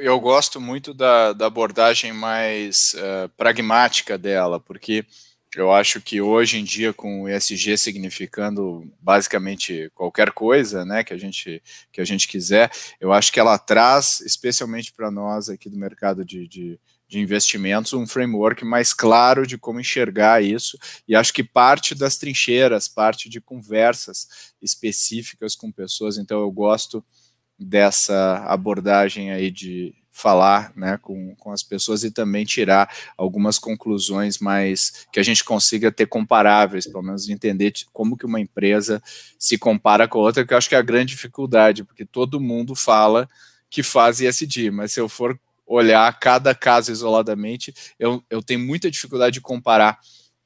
eu, gosto muito da, da abordagem mais uh, pragmática dela, porque eu acho que hoje em dia, com o ESG significando basicamente qualquer coisa, né, que a gente que a gente quiser, eu acho que ela traz, especialmente para nós aqui do mercado de, de, de, investimentos, um framework mais claro de como enxergar isso. E acho que parte das trincheiras, parte de conversas específicas com pessoas. Então, eu gosto dessa abordagem aí de falar né, com, com as pessoas e também tirar algumas conclusões mais que a gente consiga ter comparáveis, pelo menos entender como que uma empresa se compara com a outra, que eu acho que é a grande dificuldade, porque todo mundo fala que faz ESG, mas se eu for olhar cada caso isoladamente, eu, eu tenho muita dificuldade de comparar.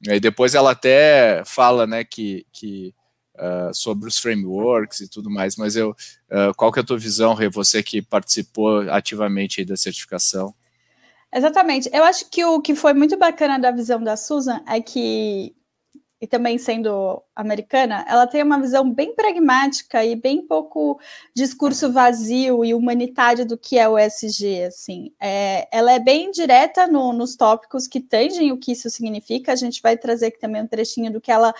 E depois ela até fala né, que, que Uh, sobre os frameworks e tudo mais, mas eu, uh, qual que é a tua visão, Rê, você que participou ativamente aí da certificação? Exatamente, eu acho que o que foi muito bacana da visão da Susan é que e também sendo americana, ela tem uma visão bem pragmática e bem pouco discurso vazio e humanitário do que é o SG, assim. É, ela é bem direta no, nos tópicos que tangem o que isso significa. A gente vai trazer aqui também um trechinho do que ela,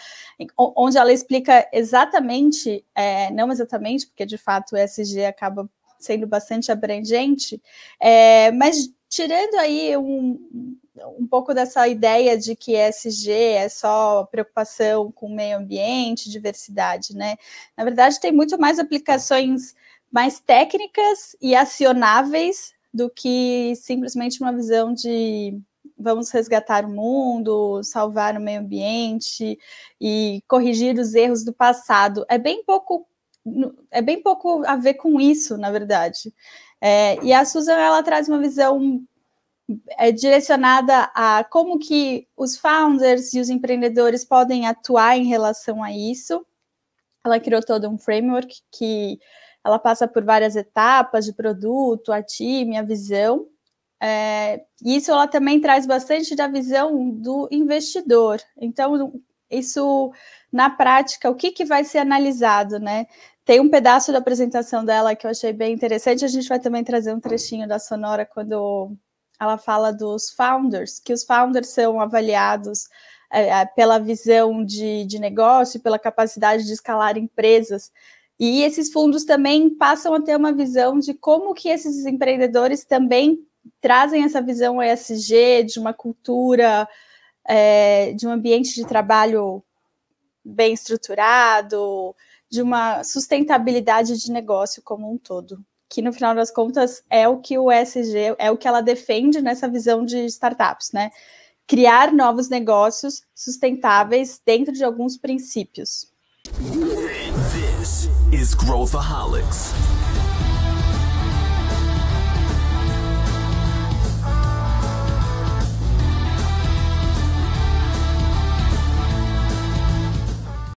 onde ela explica exatamente, é, não exatamente, porque de fato o SG acaba sendo bastante abrangente, é, mas tirando aí um, um pouco dessa ideia de que ESG é só preocupação com meio ambiente, diversidade, né? Na verdade, tem muito mais aplicações mais técnicas e acionáveis do que simplesmente uma visão de vamos resgatar o mundo, salvar o meio ambiente e corrigir os erros do passado. É bem pouco é bem pouco a ver com isso, na verdade. É, e a Susan ela traz uma visão é direcionada a como que os founders e os empreendedores podem atuar em relação a isso. Ela criou todo um framework que ela passa por várias etapas de produto, a time, a visão. É, isso ela também traz bastante da visão do investidor. Então, isso na prática, o que, que vai ser analisado, né? Tem um pedaço da apresentação dela que eu achei bem interessante, a gente vai também trazer um trechinho da Sonora quando ela fala dos founders, que os founders são avaliados é, é, pela visão de, de negócio, pela capacidade de escalar empresas. E esses fundos também passam a ter uma visão de como que esses empreendedores também trazem essa visão ESG de uma cultura, é, de um ambiente de trabalho bem estruturado, de uma sustentabilidade de negócio como um todo que no final das contas é o que o SG, é o que ela defende nessa visão de startups, né? Criar novos negócios sustentáveis dentro de alguns princípios. This is Growthaholics.